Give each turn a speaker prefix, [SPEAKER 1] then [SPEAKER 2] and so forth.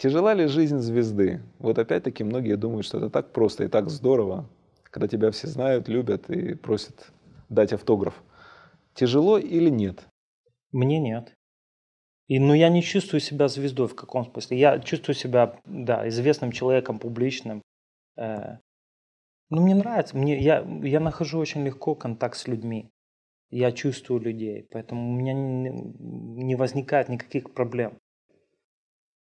[SPEAKER 1] Тяжела ли жизнь звезды? Вот опять-таки многие думают, что это так просто и так здорово, когда тебя все знают, любят и просят дать автограф. Тяжело или нет?
[SPEAKER 2] Мне нет.
[SPEAKER 1] И, но ну, я не чувствую себя звездой в каком смысле. Я
[SPEAKER 2] чувствую себя, да, известным человеком, публичным. Э, ну, мне нравится. Мне, я, я нахожу очень легко контакт с людьми. Я чувствую людей, поэтому у меня не, не возникает никаких проблем.